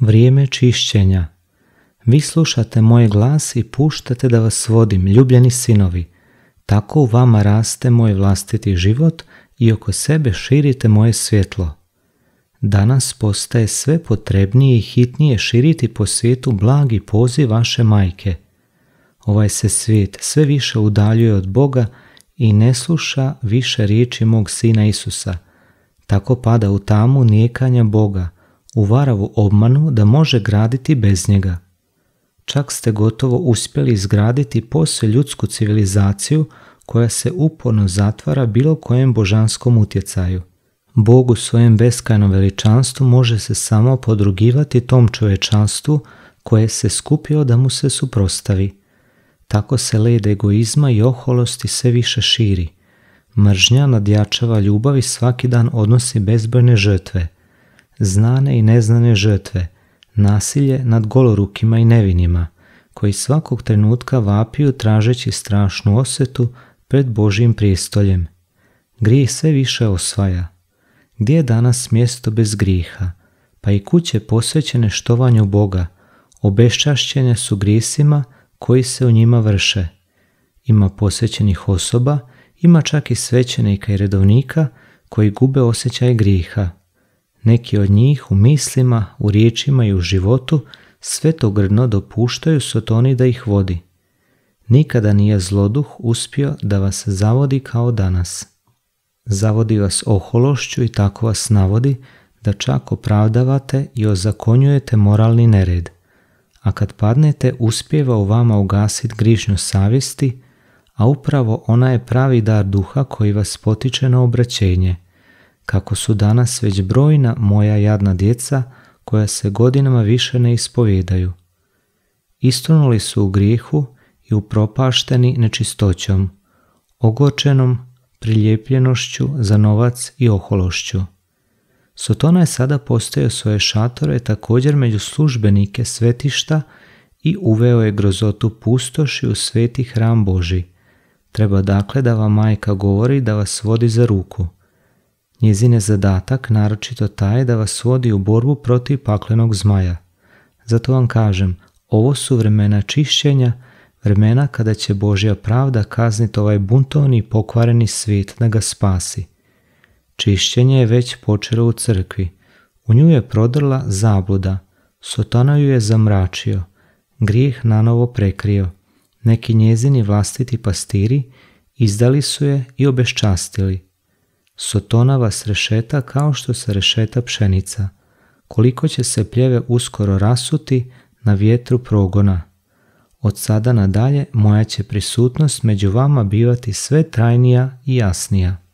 Vrijeme čišćenja. Vi slušate moj glas i puštate da vas vodim, ljubljeni sinovi. Tako u vama raste moj vlastiti život i oko sebe širite moje svjetlo. Danas postaje sve potrebnije i hitnije širiti po svijetu blagi poziv vaše majke. Ovaj se svijet sve više udaljuje od Boga i ne sluša više riječi mog sina Isusa. Tako pada u tamu nijekanja Boga – varavu obmanu da može graditi bez njega. Čak ste gotovo uspjeli izgraditi posve ljudsku civilizaciju koja se uporno zatvara bilo kojem božanskom utjecaju. Bog u svojem beskajnom veličanstvu može se samo podrugivati tom čovečanstvu koje se skupio da mu se suprostavi. Tako se led egoizma i oholosti sve više širi. Mržnja nadjačava ljubav i svaki dan odnosi bezbrojne žrtve – znane i neznane žrtve, nasilje nad golorukima i nevinima, koji svakog trenutka vapiju tražeći strašnu osvetu pred Božim prijestoljem. Grijeh sve više osvaja. Gdje je danas mjesto bez griha? Pa i kuće posvećene štovanju Boga, obešćašćene su grisima koji se u njima vrše. Ima posvećenih osoba, ima čak i svećenika i redovnika koji gube osjećaj griha – neki od njih u mislima, u riječima i u životu sve grno dopuštaju sotoni da ih vodi. Nikada nije zloduh uspio da vas zavodi kao danas. Zavodi vas ohološću i tako vas navodi da čak opravdavate i ozakonjujete moralni nered. A kad padnete, uspjeva u vama ugasit grižnju savjesti, a upravo ona je pravi dar duha koji vas potiče na obraćenje – kako su danas već brojna moja jadna djeca koja se godinama više ne ispovjedaju. Istonuli su u grijehu i upropašteni nečistoćom, ogočenom, priljepljenošću za novac i ohološću. Sotona je sada postao svoje šatore također među službenike svetišta i uveo je grozotu pustoši u sveti hram Boži. Treba dakle da vam majka govori da vas vodi za ruku – Njezin je zadatak naročito taj da vas vodi u borbu protiv paklenog zmaja. Zato vam kažem, ovo su vremena čišćenja, vremena kada će Božja pravda kazniti ovaj buntovni i pokvareni svijet da ga spasi. Čišćenje je već počelo u crkvi. U nju je prodrla zabluda. Sotana ju je zamračio. Grijeh nanovo prekrio. Neki njezini vlastiti pastiri izdali su je i obeščastili – Sotona vas rešeta kao što se rešeta pšenica. Koliko će se pljeve uskoro rasuti na vjetru progona. Od sada nadalje moja će prisutnost među vama bivati sve trajnija i jasnija.